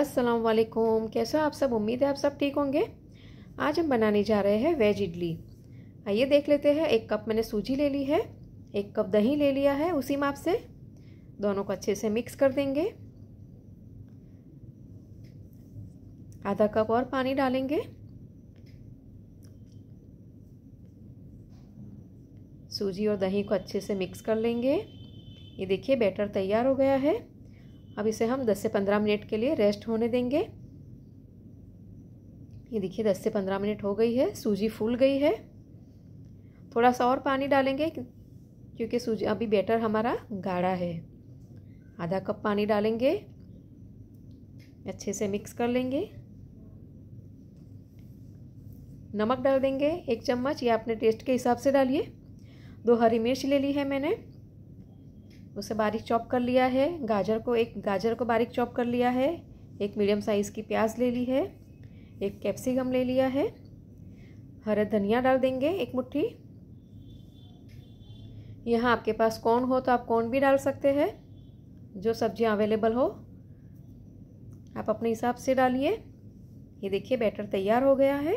असलकुम कैसे आप सब उम्मीद है आप सब ठीक होंगे आज हम बनाने जा रहे हैं वेज इडली आइए देख लेते हैं एक कप मैंने सूजी ले ली है एक कप दही ले लिया है उसी माप से दोनों को अच्छे से मिक्स कर देंगे आधा कप और पानी डालेंगे सूजी और दही को अच्छे से मिक्स कर लेंगे ये देखिए बैटर तैयार हो गया है अब इसे हम 10 से 15 मिनट के लिए रेस्ट होने देंगे ये देखिए 10 से 15 मिनट हो गई है सूजी फूल गई है थोड़ा सा और पानी डालेंगे क्योंकि सूजी अभी बैटर हमारा गाढ़ा है आधा कप पानी डालेंगे अच्छे से मिक्स कर लेंगे नमक डाल देंगे एक चम्मच या अपने टेस्ट के हिसाब से डालिए दो हरी मिर्च ले ली है मैंने उसे बारीक चॉप कर लिया है गाजर को एक गाजर को बारीक चॉप कर लिया है एक मीडियम साइज़ की प्याज ले ली है एक कैप्सिकम ले लिया है हरा धनिया डाल देंगे एक मुट्ठी यहाँ आपके पास कौन हो तो आप कौन भी डाल सकते हैं जो सब्जियाँ अवेलेबल हो आप अपने हिसाब से डालिए ये देखिए बैटर तैयार हो गया है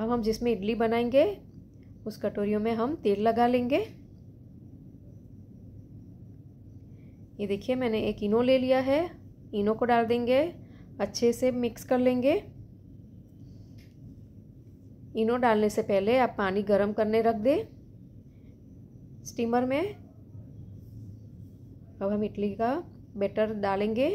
अब हम जिसमें इडली बनाएंगे उस कटोरियों में हम तेल लगा लेंगे ये देखिए मैंने एक इनो ले लिया है इनो को डाल देंगे अच्छे से मिक्स कर लेंगे इनो डालने से पहले आप पानी गर्म करने रख दें स्टीमर में अब हम इडली का बेटर डालेंगे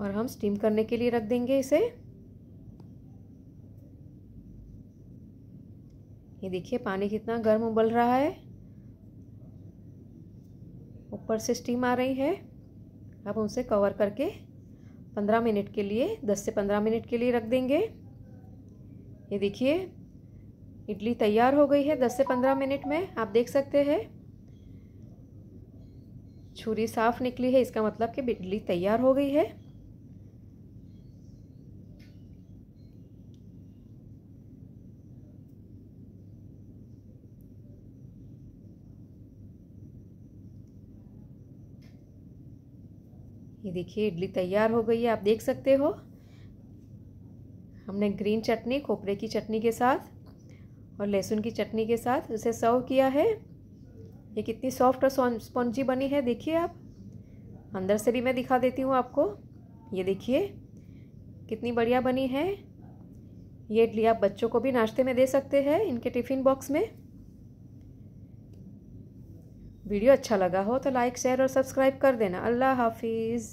और हम स्टीम करने के लिए रख देंगे इसे ये देखिए पानी कितना गर्म उबल रहा है ऊपर से स्टीम आ रही है अब उनसे कवर करके पंद्रह मिनट के लिए दस से पंद्रह मिनट के लिए रख देंगे ये देखिए इडली तैयार हो गई है दस से पंद्रह मिनट में आप देख सकते हैं छुरी साफ़ निकली है इसका मतलब कि इडली तैयार हो गई है ये देखिए इडली तैयार हो गई है आप देख सकते हो हमने ग्रीन चटनी खोपरे की चटनी के साथ और लहसुन की चटनी के साथ उसे सर्व किया है ये कितनी सॉफ्ट और स्पॉन्जी बनी है देखिए आप अंदर से भी मैं दिखा देती हूँ आपको ये देखिए कितनी बढ़िया बनी है ये इडली आप बच्चों को भी नाश्ते में दे सकते हैं इनके टिफ़िन बॉक्स में वीडियो अच्छा लगा हो तो लाइक शेयर और सब्सक्राइब कर देना अल्लाह हाफिज़